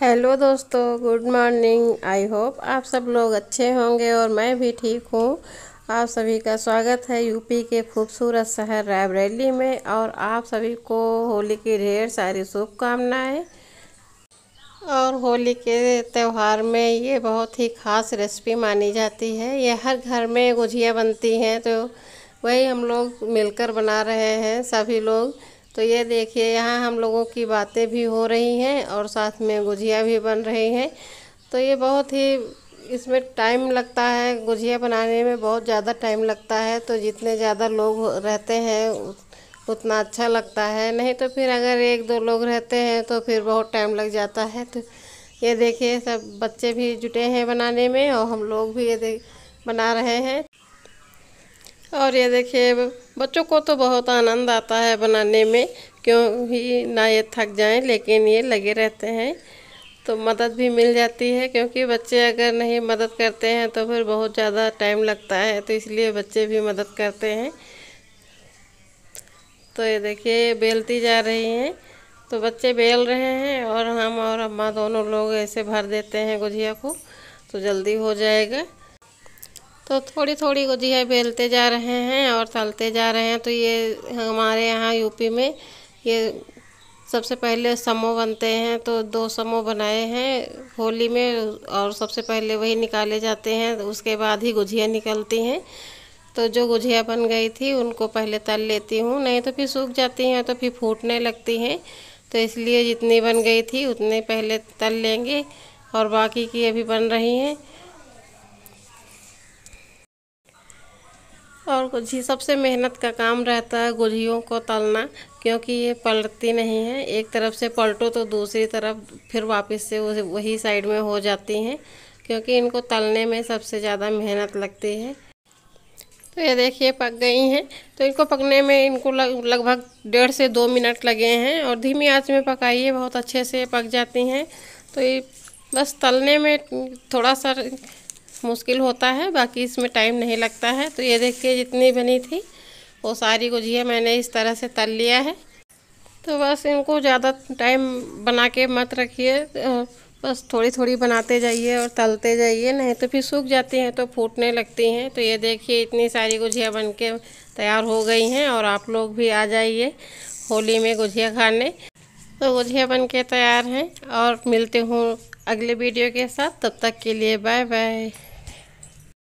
hello दोस्तों good morning I hope आप सब लोग अच्छे होंगे और मैं भी ठीक हूँ आप सभी का स्वागत है यूपी के खूबसूरत शहर रायबरेली में और आप सभी को होली की ढेर सारी शुभकामनाएँ और होली के त्यौहार में ये बहुत ही ख़ास रेसिपी मानी जाती है ये हर घर में गुजिया बनती हैं तो वही हम लोग मिलकर बना रहे हैं सभी लोग तो ये देखिए यहाँ हम लोगों की बातें भी हो रही हैं और साथ में गुजिया भी बन रही हैं तो ये बहुत ही इसमें टाइम लगता है गुजिया बनाने में बहुत ज़्यादा टाइम लगता है तो जितने ज़्यादा लोग रहते हैं उतना अच्छा लगता है नहीं तो फिर अगर एक दो लोग रहते हैं तो फिर बहुत टाइम लग जाता है तो ये देखिए सब बच्चे भी जुटे हैं बनाने में और हम लोग भी ये बना रहे हैं और ये देखिए बच्चों को तो बहुत आनंद आता है बनाने में क्यों ही ना ये थक जाएं लेकिन ये लगे रहते हैं तो मदद भी मिल जाती है क्योंकि बच्चे अगर नहीं मदद करते हैं तो फिर बहुत ज़्यादा टाइम लगता है तो इसलिए बच्चे भी मदद करते हैं तो ये देखिए बेलती जा रही हैं तो बच्चे बेल रहे हैं और हम और अम्मा दोनों लोग ऐसे भर देते हैं गुझिया को तो जल्दी हो जाएगा तो थोड़ी थोड़ी गुजिया बेलते जा रहे हैं और तलते जा रहे हैं तो ये हमारे यहाँ यूपी में ये सबसे पहले समो बनते हैं तो दो समो बनाए हैं होली में और सबसे पहले वही निकाले जाते हैं तो उसके बाद ही गुजिया निकलती हैं तो जो गुजिया बन गई थी उनको पहले तल लेती हूँ नहीं तो फिर सूख जाती हैं तो फिर फूटने लगती हैं तो इसलिए जितनी बन गई थी उतने पहले तल लेंगे और बाकी की अभी बन रही हैं और गुझी सबसे मेहनत का काम रहता है गुझियों को तलना क्योंकि ये पलटती नहीं है एक तरफ से पलटो तो दूसरी तरफ फिर वापस से वही साइड में हो जाती हैं क्योंकि इनको तलने में सबसे ज़्यादा मेहनत लगती है तो ये देखिए पक गई हैं तो इनको पकने में इनको लगभग डेढ़ से दो मिनट लगे हैं और धीमी आँच में पकाइए बहुत अच्छे से पक जाती हैं तो ये बस तलने में थोड़ा सा मुश्किल होता है बाकी इसमें टाइम नहीं लगता है तो ये देखिए जितनी बनी थी वो सारी गुजिया मैंने इस तरह से तल लिया है तो बस इनको ज़्यादा टाइम बना के मत रखिए बस थोड़ी थोड़ी बनाते जाइए और तलते जाइए नहीं तो फिर सूख जाती हैं तो फूटने लगती हैं तो ये देखिए इतनी सारी गुजिया बन के तैयार हो गई हैं और आप लोग भी आ जाइए होली में गुजिया खाने तो गुजिया बन के तैयार हैं और मिलती हूँ अगले वीडियो के साथ तब तक के लिए बाय बाय